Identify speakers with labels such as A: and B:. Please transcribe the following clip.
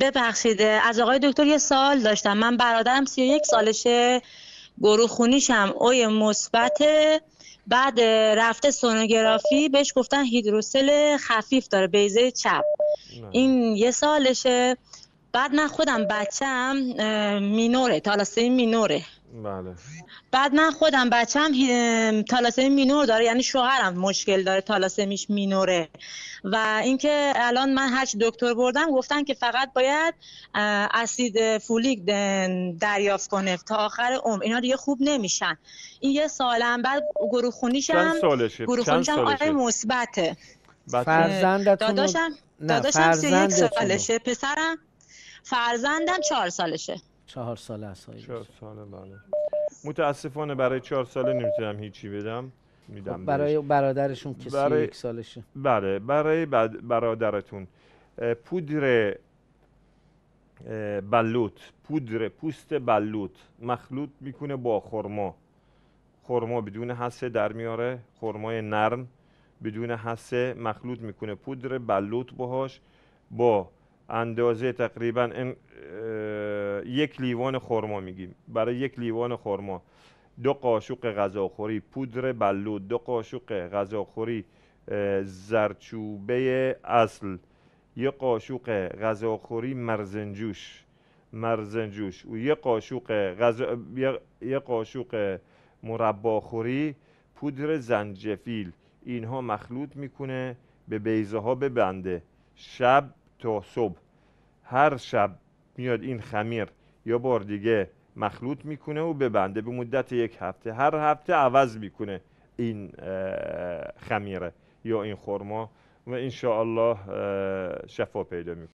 A: ببخشید از آقای دکتر یه سال داشتم من برادرم 31 سالشه گروه خونیشم اوی مثبت بعد رفته سونوگرافی بهش گفتن هیدروسل خفیف داره بیزه چپ این یه سالشه بعد من خودم بچم مینوره تالاسمی مینوره بله بعد من خودم هم تالاسمی مینور داره یعنی شوهرم مشکل داره تالاسمیش مینوره و اینکه الان من هرچی دکتر بردم گفتن که فقط باید اسید فولیک دریافت کنه تا آخر عمر اینا دیگه خوب نمیشن این یه سالم بعد گروه خونیشم گروه آره مثبته فرزندتون داداشم داداشم سه یک پسرم فرزندم چهار سالشه
B: چهار ساله است چهار ساله بله متاسفانه برای چهار ساله نمیتونم هیچی بدم میدم خب، برای
A: برادرشون کسی برای... یک
B: سالشه بله برای برادرتون پودر بلوت پودر پوست بلوط مخلوط میکنه با خرما خرما بدون حسه در میاره خرمای نرم بدون حسه مخلوط میکنه پودر بلوط باهاش با اندازه تقریبا این یک لیوان خرما میگیم برای یک لیوان خرما دو قاشق غذاخوری پودر بلود دو قاشق غذاخوری زرچوبه اصل یک قاشق غذاخوری مرزنجوش مرزنجوش و یک قاشق غذا یک قاشق مرباخوری پودر زنجفیل اینها مخلوط میکنه به بیزه ها ببنده شب تا صبح هر شب میاد این خمیر یا بار دیگه مخلوط میکنه و ببنده به مدت یک هفته هر هفته عوض میکنه این خمیره یا این خورما و انشاءالله شفا پیدا میکنه